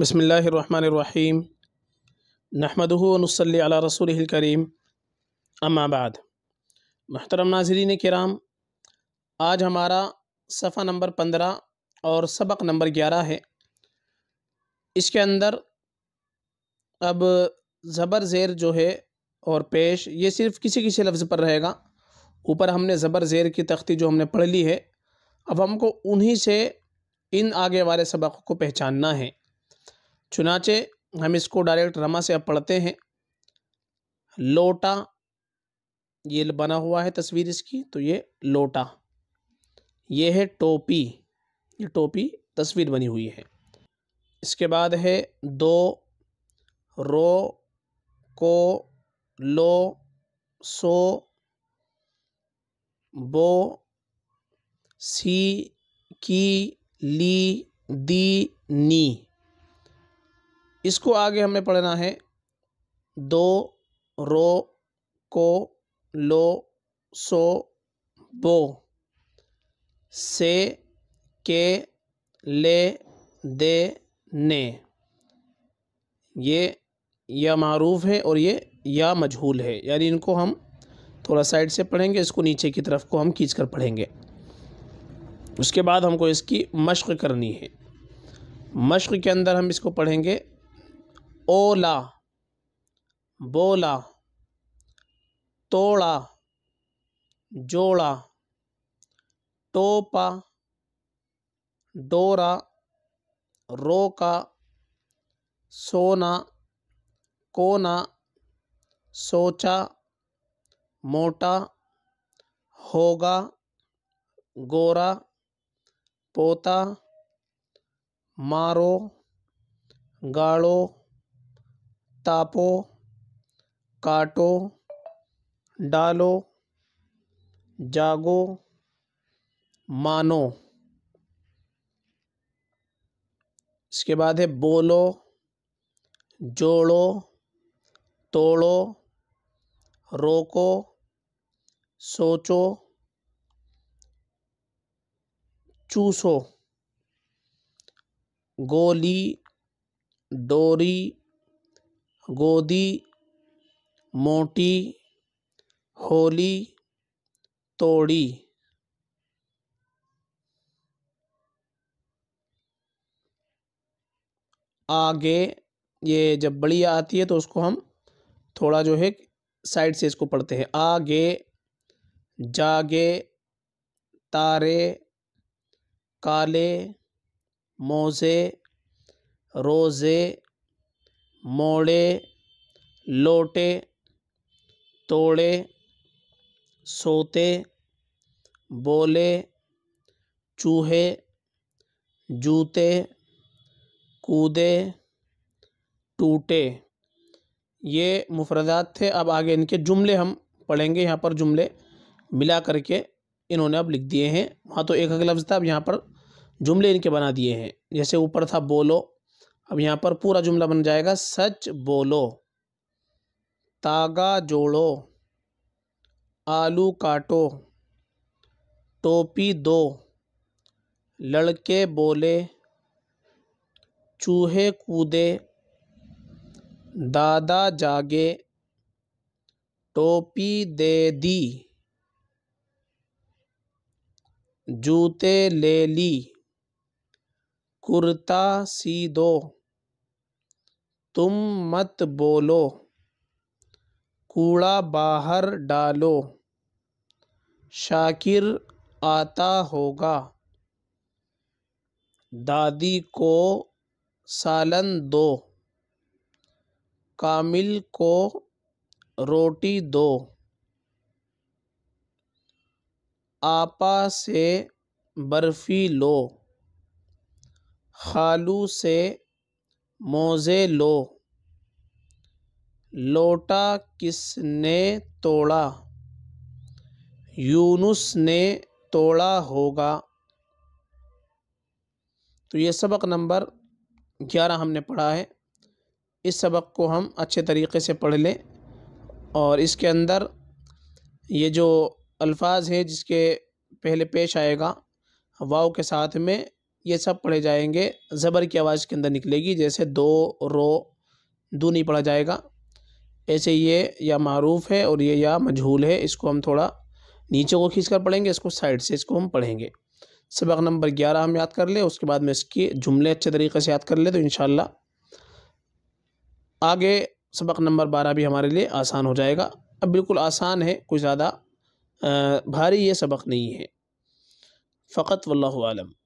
बसमीम नहमदनसली रसूल करीम अम्माबाद महतरम नाजरीन कराम आज हमारा सफ़ा नंबर पंद्रह और सबक नंबर ग्यारह है इसके अंदर अब ज़बर ज़ेर जो है और पेश ये सिर्फ़ किसी किसी लफ्ज़ पर रहेगा ऊपर हमने ज़बर ज़ेर की तख्ती जो हमने पढ़ ली है अब हमको उन्हीं से इन आगे वाले सबक को पहचानना है चुनाचे हम इसको डायरेक्ट रमा से अब पढ़ते हैं लोटा ये बना हुआ है तस्वीर इसकी तो ये लोटा ये है टोपी ये टोपी तस्वीर बनी हुई है इसके बाद है दो रो को लो सो बो सी की ली दी नी इसको आगे हमें पढ़ना है दो रो को लो सो बो से के ले दे ने ये या मरूफ़ है और ये या मजहूल है यानी इनको हम थोड़ा साइड से पढ़ेंगे इसको नीचे की तरफ को हम खींच कर पढ़ेंगे उसके बाद हमको इसकी मश्क करनी है मश्क के अंदर हम इसको पढ़ेंगे ओला बोला तोड़ा जोड़ा टोपा डोरा रोका सोना कोना सोचा मोटा होगा गोरा पोता मारो गाड़ो तापो काटो डालो जागो मानो इसके बाद है बोलो जोड़ो तोड़ो रोको सोचो चूसो गोली डोरी गोदी मोटी होली तोड़ी आगे ये जब बड़ी आती है तो उसको हम थोड़ा जो है साइड से इसको पढ़ते हैं आगे जागे तारे काले मोज़े रोज़े मोड़े लोटे तोड़े सोते बोले चूहे जूते कूदे टूटे ये मुफरदात थे अब आगे इनके जुमले हम पढ़ेंगे यहाँ पर जुमले मिला करके इन्होंने अब लिख दिए हैं वहाँ तो एक एक लफ्ज़ था अब यहाँ पर जुमले इनके बना दिए हैं जैसे ऊपर था बोलो अब यहाँ पर पूरा जुमला बन जाएगा सच बोलो तागा जोड़ो आलू काटो टोपी दो लड़के बोले चूहे कूदे दादा जागे टोपी दे दी जूते ले ली कुर्ता सी दो तुम मत बोलो कूड़ा बाहर डालो शाकिर आता होगा दादी को सालन दो कामिल को रोटी दो आपा से बर्फ़ी लो खालू से मोज़े लो लोटा किसने तोड़ा यूनुस ने तोड़ा होगा तो ये सबक नंबर ग्यारह हमने पढ़ा है इस सबक को हम अच्छे तरीके से पढ़ लें और इसके अंदर ये जो अल्फाज हैं जिसके पहले पेश आएगा वाव के साथ में ये सब पढ़े जाएंगे ज़बर की आवाज़ के अंदर निकलेगी जैसे दो रो दू नहीं पढ़ा जाएगा ऐसे ये या मरूफ़ है और ये या मजहूल है इसको हम थोड़ा नीचे को खींच कर पढ़ेंगे इसको साइड से इसको हम पढ़ेंगे सबक नंबर ग्यारह हम याद कर ले उसके बाद में इसके जुमले अच्छे तरीके से याद कर ले तो इन आगे सबक नंबर बारह भी हमारे लिए आसान हो जाएगा अब बिल्कुल आसान है कोई ज़्यादा भारी ये सबक नहीं है फ़कत वल्लम